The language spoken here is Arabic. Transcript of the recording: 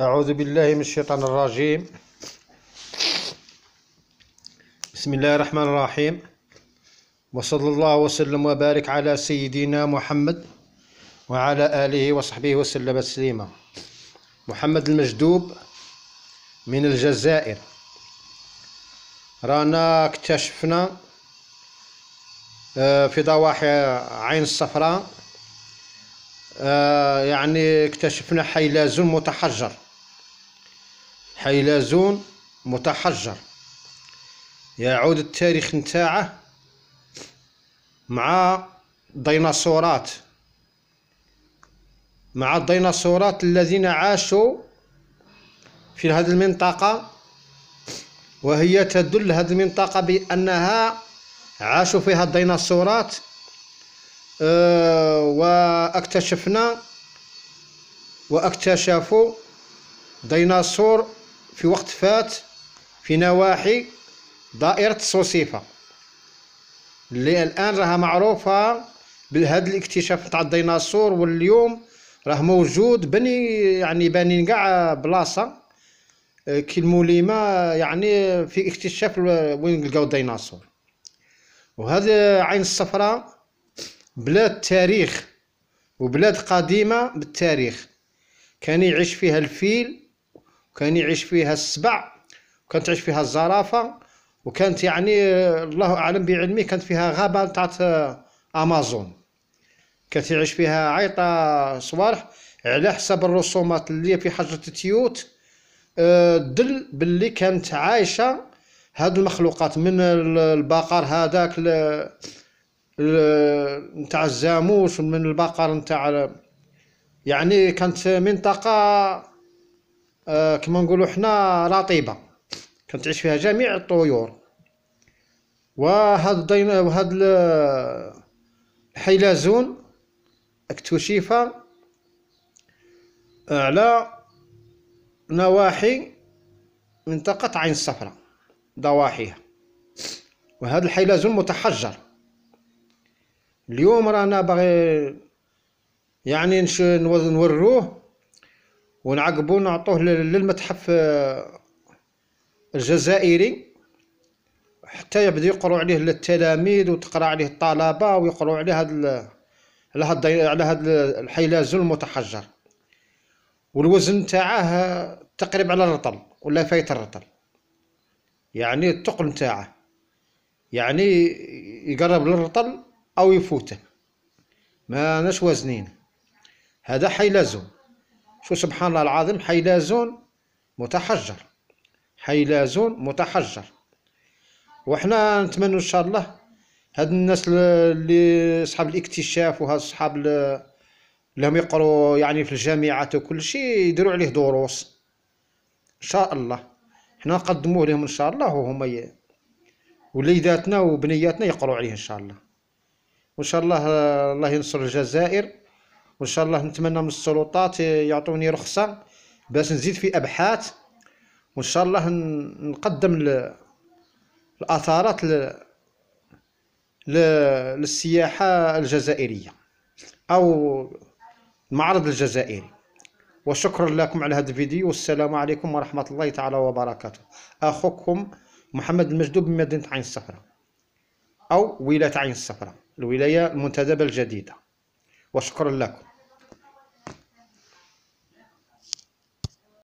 أعوذ بالله من الشيطان الرجيم بسم الله الرحمن الرحيم وصلى الله وسلم وبارك على سيدنا محمد وعلى آله وصحبه وسلم تسليما محمد المجدوب من الجزائر رانا اكتشفنا آه، في ضواحي عين الصفراء آه، يعني اكتشفنا حيلازون متحجر حيلازون متحجر يعود التاريخ نتاعه مع ديناصورات مع الديناصورات الذين عاشوا في هذه المنطقة وهي تدل هذه المنطقة بأنها عاشوا فيها الديناصورات آه، واكتشفنا واكتشفوا ديناصور في وقت فات في نواحي دائرة سوسيفة اللي الآن راها معروفة بهذا الاكتشاف تاع الديناصور واليوم راه موجود بني يعني بانين كاع بلاصة آه، كي الموليمة يعني في اكتشاف وين لقاو الديناصور وهذا عين الصفراء بلاد تاريخ وبلاد قديمة بالتاريخ كان يعيش فيها الفيل كان يعيش فيها السبع وكانت تعيش فيها الزرافة وكانت يعني الله أعلم بعلمي كانت فيها غابة تاع آه، أمازون كانت يعيش فيها عيطة صوالح على حسب الرسومات اللي في حجرة تيوت آه، دل باللي كانت عايشة هاد المخلوقات من البقر هذاك نتاع الزاموس ومن البقر نتاع يعني كانت منطقة آه، كيما كما نقولوا حنا رطيبه كتعيش فيها جميع الطيور وهاد الدين وهاد الحيلازون اكتشف آه، على نواحي منطقة عين الصفراء ضواحيها وهذا الحيلازون متحجر اليوم رانا باغي يعني نوروه ونعقبو نعطوه للمتحف آه، الجزائري حتى يبدا يقرو عليه التلاميذ وتقرا عليه الطلبه ويقروا عليه هذا على هذا على الحي الحيلازون المتحجر والوزن تاعه تقريبا على الرطل ولا فايت الرطل يعني الثقل تاعه يعني يقرب للرطل او يفوته ما ناش وازنين هذا حيلازون شو سبحان الله العظيم حيلازون متحجر حيلازون متحجر وحنا نتمنى ان شاء الله هاد الناس اللي صحاب الاكتشاف وهاد صحاب اللي هم يقروا يعني في الجامعات وكل شيء يديروا عليه دروس ان شاء الله حنا نقدموه لهم ان شاء الله وهما ي... وليداتنا وبنياتنا يقروا عليه ان شاء الله وان شاء الله الله ينصر الجزائر وان شاء الله نتمنى من السلطات يعطوني رخصه باش نزيد في ابحاث وان شاء الله نقدم الاثارات للسياحه الجزائريه او المعرض الجزائري وشكرا لكم على هذا الفيديو والسلام عليكم ورحمه الله تعالى وبركاته اخوكم محمد المجدوب من مدينه عين السفره او ولايه عين السفره الولايه المنتدبه الجديده وشكرا لكم